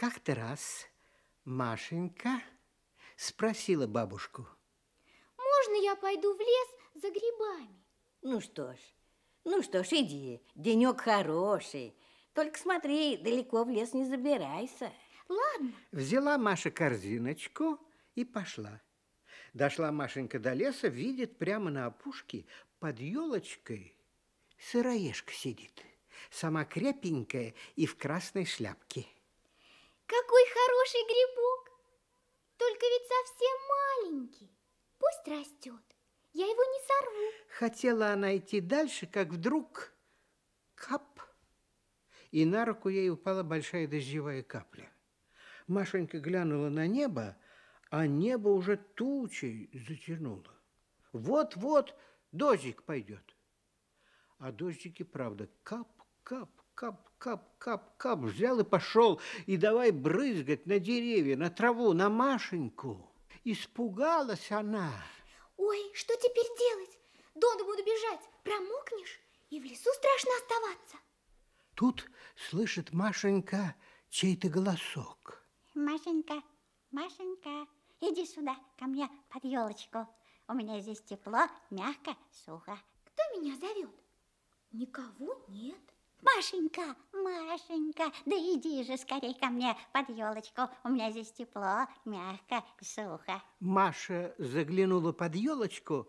Как-то раз Машенька спросила бабушку. Можно я пойду в лес за грибами? Ну что ж, ну что ж, иди, денёк хороший. Только смотри, далеко в лес не забирайся. Ладно. Взяла Маша корзиночку и пошла. Дошла Машенька до леса, видит прямо на опушке под елочкой сыроежка сидит. Сама крепенькая и в красной шляпке. Какой хороший грибок! Только ведь совсем маленький. Пусть растет. Я его не сорву. Хотела она идти дальше, как вдруг кап. И на руку ей упала большая дождевая капля. Машенька глянула на небо, а небо уже тучей затянуло. Вот-вот дождик пойдет. А дождик и правда, кап-кап кап, кап, кап, кап, взял и пошел, и давай брызгать на деревья, на траву, на Машеньку. Испугалась она. Ой, что теперь делать? Долго буду бежать, промокнешь, и в лесу страшно оставаться. Тут слышит Машенька чей-то голосок. Машенька, Машенька, иди сюда, ко мне под елочку. У меня здесь тепло, мягко, сухо. Кто меня зовет? Никого нет. Машенька, Машенька, да иди же скорей ко мне под елочку. У меня здесь тепло, мягко, сухо. Маша заглянула под елочку,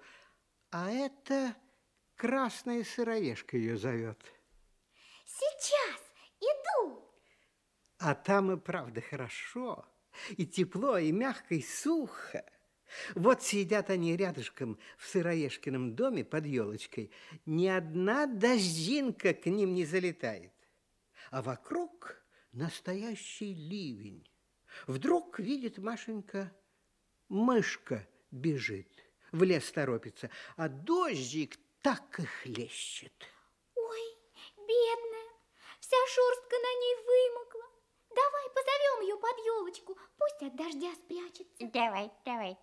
а это красная сыроежка ее зовет. Сейчас иду. А там и правда хорошо, и тепло, и мягко, и сухо. Вот сидят они рядышком в сыроежкином доме под елочкой. Ни одна дождинка к ним не залетает. А вокруг настоящий ливень. Вдруг видит Машенька, мышка бежит, в лес торопится, а дождик так и хлещет. Ой, бедная, вся шерстка на ней вымокла. Давай позовем ее под елочку, пусть от дождя спрячется. Давай, давай.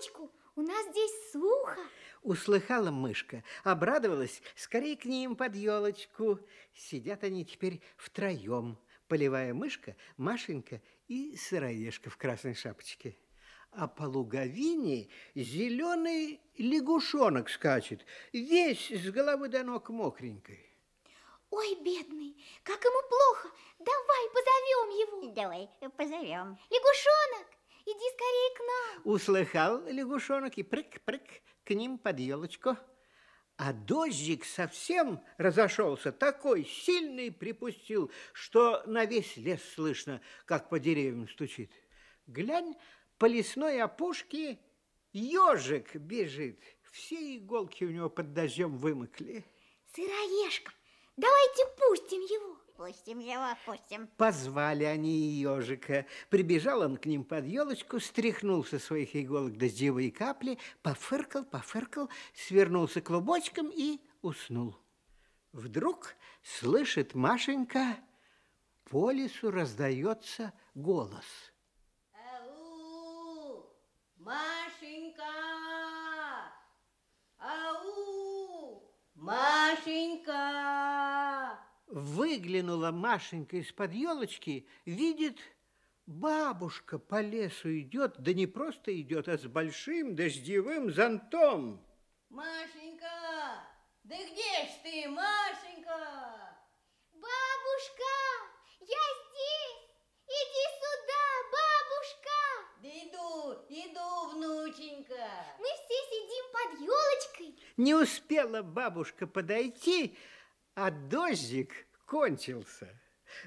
мамочку, у нас здесь сухо. Услыхала мышка, обрадовалась, скорее к ним под елочку. Сидят они теперь втроем. Полевая мышка, Машенька и сыроежка в красной шапочке. А по луговине зеленый лягушонок скачет, весь с головы до ног мокренькой. Ой, бедный, как ему плохо. Давай позовем его. Давай, позовем. Лягушонок, Иди скорее к нам. Услыхал лягушонок и прыг-прыг к ним под елочку. А дождик совсем разошелся, такой сильный припустил, что на весь лес слышно, как по деревьям стучит. Глянь, по лесной опушке ежик бежит. Все иголки у него под дождем вымокли. Сыроежка, давайте пустим его. Отпустим его, отпустим. Позвали они ежика. Прибежал он к ним под елочку, стряхнул со своих иголок дождевые капли, пофыркал, пофыркал, свернулся клубочком и уснул. Вдруг слышит Машенька, по лесу раздается голос – выглянула Машенька из-под елочки, видит, бабушка по лесу идет, да не просто идет, а с большим дождевым зонтом. Машенька, да где ж ты, Машенька? Бабушка, я здесь! Иди сюда, бабушка! Да иду, иду, внученька! Мы все сидим под елочкой. Не успела бабушка подойти, а дождик кончился.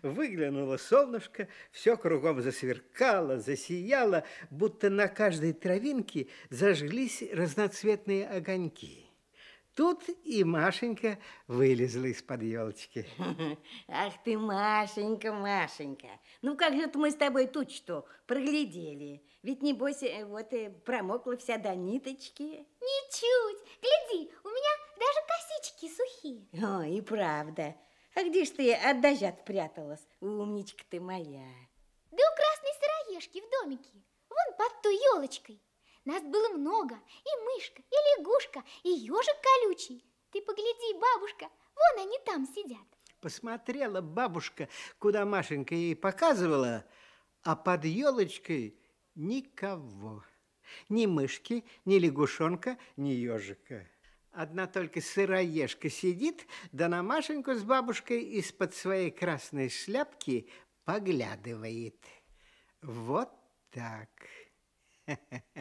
Выглянуло солнышко, все кругом засверкало, засияло, будто на каждой травинке зажглись разноцветные огоньки. Тут и Машенька вылезла из-под елочки. Ах ты, Машенька, Машенька, ну как же мы с тобой тут что проглядели? Ведь небось э, вот и промокла вся до ниточки. Ничуть, гляди, у меня даже косички сухие. О, и правда. А где ж ты от дождя пряталась, умничка ты моя? Да у красной сыроежки в домике, вон под той елочкой. Нас было много, и мышка, и лягушка, и ежик колючий. Ты погляди, бабушка, вон они там сидят. Посмотрела бабушка, куда Машенька ей показывала, а под елочкой никого. Ни мышки, ни лягушонка, ни ежика. Одна только сыроежка сидит, да на Машеньку с бабушкой из-под своей красной шляпки поглядывает. Вот так. Хе-хе.